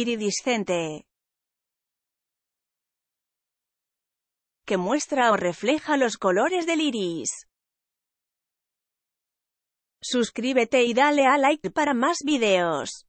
iridiscente que muestra o refleja los colores del iris. Suscríbete y dale a like para más videos.